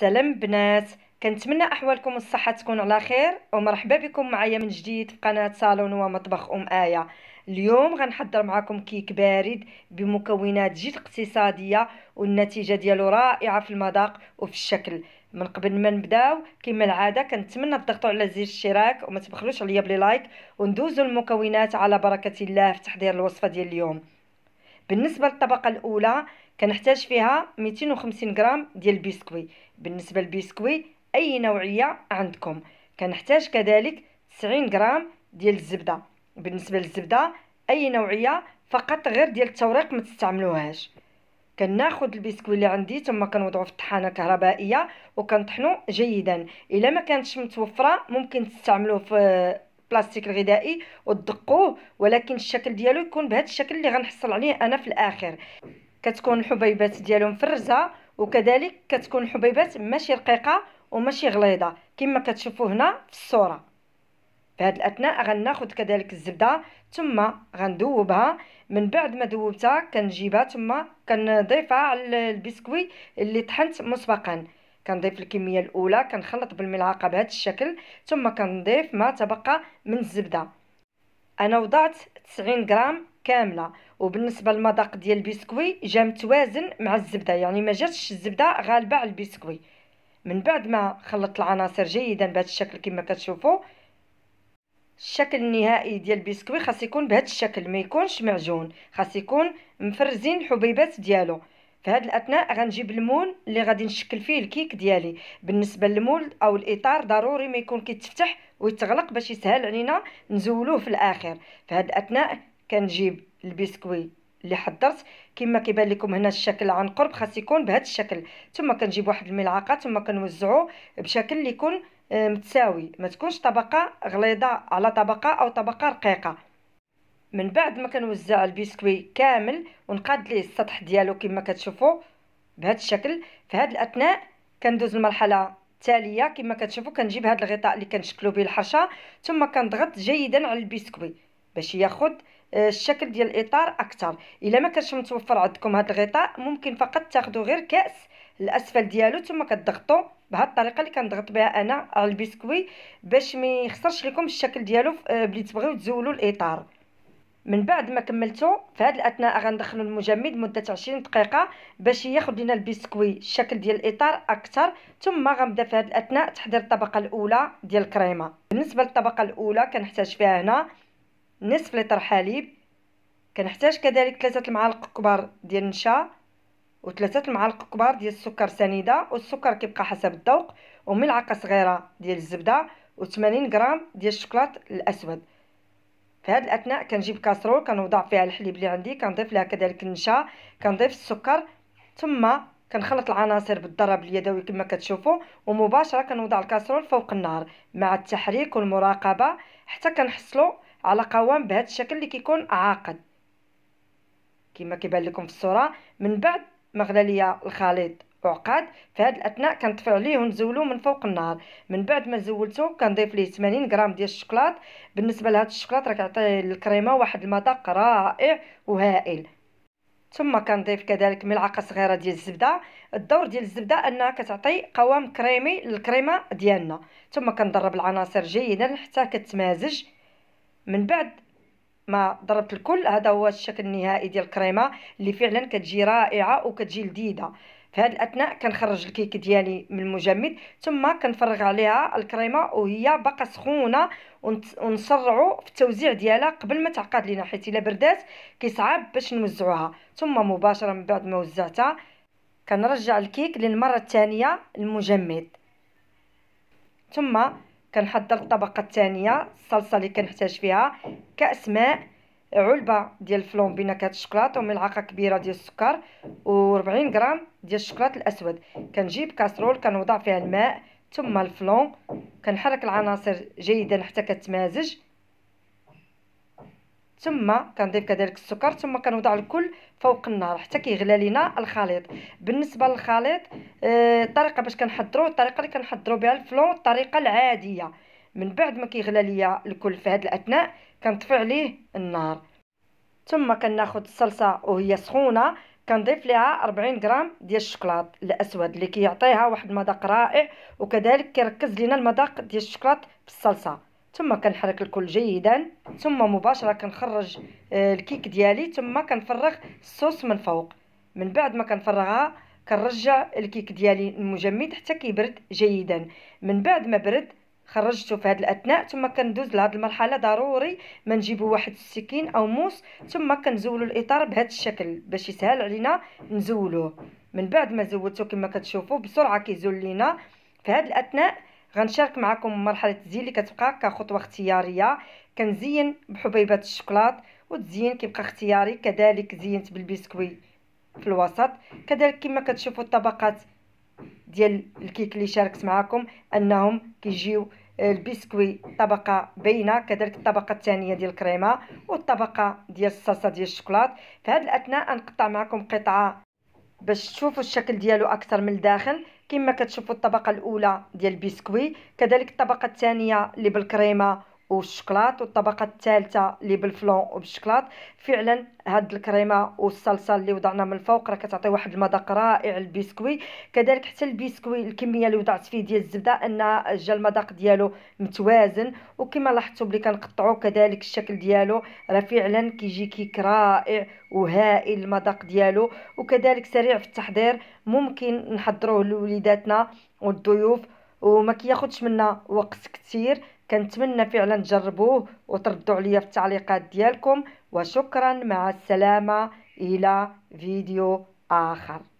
سلام بنات كنتمنى احوالكم الصحه تكون على خير ومرحبا بكم معايا من جديد في قناه صالون ومطبخ ام ايه اليوم غنحضر معكم كيك بارد بمكونات جد اقتصاديه والنتيجه ديالو رائعه في المذاق وفي الشكل من قبل ما نبداو كما العاده كنتمنى تضغطوا على زر الاشتراك وما تبخلوش عليا بلي لايك وندوزوا المكونات على بركه الله في تحضير الوصفه ديال اليوم بالنسبه للطبقه الاولى كنحتاج فيها 250 غرام ديال البسكوي بالنسبه للبسكوي اي نوعيه عندكم كنحتاج كذلك 90 غرام ديال الزبده بالنسبه للزبده اي نوعيه فقط غير ديال التوريق ما تستعملوهاش كناخذ البسكوي اللي عندي ثم كنوضعو في الطحانه الكهربائيه وكنطحنو جيدا الا ما كانتش متوفره ممكن تستعملوه في البلاستيك الغذائي وتدقوه ولكن الشكل ديالو يكون بهذا الشكل اللي غنحصل عليه انا في الاخر كتكون الحبيبات ديالهم فرزه وكذلك كتكون الحبيبات ماشي رقيقه وماشي غليظه كما كتشوفوا هنا في الصوره في هذه الاثناء غناخذ كذلك الزبده ثم غندوبها من بعد ما دوبتها كنجيبها ثم كنضيفها على البسكوي اللي طحنت مسبقا كنضيف الكميه الاولى كنخلط بالملعقه بهذا الشكل ثم كنضيف ما تبقى من الزبده انا وضعت 90 غرام كامله وبالنسبه للمذاق ديال البسكوي جا متوازن مع الزبده يعني ما جاتش الزبده غالبه على البسكوي من بعد ما خلطت العناصر جيدا بهذا الشكل كما كتشوفوا الشكل النهائي ديال البسكوي خاص يكون بهذا الشكل ما يكونش معجون خاص يكون مفرزين الحبيبات ديالو في هاد الاثناء غنجيب المول اللي غادي نشكل فيه الكيك ديالي بالنسبه للمول او الاطار ضروري ما يكون كيتفتح ويتغلق باش يسهل علينا نزولوه في الاخر في هاد الاثناء كنجيب البسكوي اللي حضرت كما كيبان لكم هنا الشكل عن قرب خاص يكون بهذا الشكل ثم كنجيب واحد الملعقه ثم كنوزعه بشكل اللي يكون آه، متساوي ما تكونش طبقه غليظه على طبقه او طبقه رقيقه من بعد ما كنوزع البسكوي كامل ونقاد ليه السطح ديالو كما كتشوفوا بهذا الشكل في هذه الاثناء كندوز المرحله التاليه كما كتشوفوا كنجيب هذا الغطاء اللي كنشكلو به الحشا ثم كنضغط جيدا على البسكوي باش ياخذ آه، الشكل ديال الاطار اكثر الا ما كانش متوفر عندكم هذا الغطاء ممكن فقط تاخذوا غير كاس الاسفل ديالو ثم كتضغطوا بهذه الطريقه اللي كنضغط بها انا على البسكوي باش ما يخسرش لكم الشكل ديالو آه، بلي تبغيو تزولوا الاطار من بعد ما كملتو في هاد الاثناء غندخلو المجمد مده 20 دقيقه باش ياخد لينا البسكوي الشكل ديال الاطار اكثر ثم غنبدا في هاد الاثناء تحضير الطبقه الاولى ديال الكريمه بالنسبه للطبقه الاولى كنحتاج فيها هنا نصف لتر حليب كنحتاج كذلك ثلاثة المعالق كبار ديال النشا وثلاثة المعالق كبار ديال السكر سنيده والسكر كيبقى حسب الذوق وملعقه صغيره ديال الزبده و80 غرام ديال الشوكولات الاسود في هذه الاثناء كنجيب كاسرول كنوضع فيها الحليب اللي عندي كنضيف لها كذلك النشا كنضيف السكر ثم كنخلط العناصر بالضرب اليدوي كما كتشوفوا ومباشره كنوضع الكاسرول فوق النار مع التحريك والمراقبه حتى كنحصلوا على قوام بهذا الشكل اللي كيكون عاقد كما كيبان لكم في الصوره من بعد ما غلى ليا الخليط عقاد في هاد الاثناء كنطفي عليه ونزولو من فوق النار من بعد ما زولته كنضيف ليه 80 غرام ديال الشكلاط بالنسبه لهاد الشكلاط راه كيعطي الكريمه واحد المذاق رائع وهائل ثم كنضيف كذلك ملعقه صغيره ديال الزبده الدور ديال الزبده انها كتعطي قوام كريمي للكريمه ديالنا ثم كنضرب العناصر جيدا حتى كتمازج من بعد ما ضربت الكل هذا هو الشكل النهائي ديال الكريمه اللي فعلا كتجي رائعه وكتجي لذيذه في هذه الاثناء كنخرج الكيك ديالي من المجمد ثم كنفرغ عليها الكريمه وهي باقا سخونه ونسرعوا في التوزيع ديالها قبل ما تعقد لينا حيت الا بردات كيصعب باش نوزعوها ثم مباشره من بعد ما وزعتها كنرجع الكيك للمره الثانيه المجمد ثم كنحضر الطبقه الثانيه الصلصه اللي كنحتاج فيها كاس ماء علبه ديال الفلون بنكهه الشوكولاط وملعقه كبيره ديال السكر و40 غرام ديال الشوكولاط الاسود كنجيب كاسرول كنوضع فيها الماء ثم الفلون كنحرك العناصر جيدا حتى كتمازج ثم كنضيف كذلك السكر ثم كنوضع الكل فوق النار حتى كيغلى لينا الخليط بالنسبه للخليط آه، الطريقه باش كنحضروه الطريقه اللي كنحضروا بها الفلون الطريقه العاديه من بعد ما كيغلى ليا الكل في هاد الاثناء كنطفي عليه النار ثم كناخذ الصلصه وهي سخونه كنضيف ليها 40 غرام ديال الشكلاط الاسود اللي كيعطيها واحد المذاق رائع وكذلك كيركز لينا المذاق ديال الشكلاط في الصلصه ثم كنحرك الكل جيدا ثم مباشره كنخرج آه، الكيك ديالي ثم كنفرغ الصوص من فوق من بعد ما كنفرغها كنرجع الكيك ديالي المجمد حتى كيبرد جيدا من بعد ما برد خرجته في هذه الاثناء ثم كندوز لهاد المرحله ضروري ما نجيبوا واحد السكين او موس ثم كنزولو الاطار بهذا الشكل باش يسهل علينا نزولوه من بعد ما زولته كما كتشوفوا بسرعه كيزول لينا في هذه الاثناء غنشارك معكم مرحله الزين اللي كتبقى كخطوه اختياريه كنزين بحبيبات الشوكولات والتزيين كيبقى اختياري كذلك زينت بالبسكوي في الوسط كذلك كما كتشوفوا الطبقات ديال الكيك اللي شاركت معكم انهم كيجيو آه، البسكوي طبقه باينه كذلك الطبقه الثانيه ديال الكريمه والطبقه ديال الصلصه ديال الشوكولات في هذه الاثناء نقطع معكم قطعه باش تشوفوا الشكل ديالو اكثر من الداخل كما كتشوفوا الطبقه الاولى ديال البسكوي كذلك الطبقه الثانيه اللي بالكريمه والشكلاط والطبقه الثالثه اللي بالفلون وبالشكلاط فعلا هاد الكريمه والصلصه اللي وضعنا من الفوق راه كتعطي واحد المذاق رائع البسكوي كذلك حتى البسكوي الكميه اللي وضعت فيه ديال الزبده ان جا المذاق ديالو متوازن وكما لاحظتوا بلي كنقطعوا كذلك الشكل ديالو راه فعلا كيجي كيك رائع وهائل المذاق ديالو وكذلك سريع في التحضير ممكن نحضروه لوليداتنا والضيوف وما كياخذش منا وقت كثير كنتمنى فعلا تجربوه وتردوا عليا في التعليقات ديالكم وشكرا مع السلامه الى فيديو اخر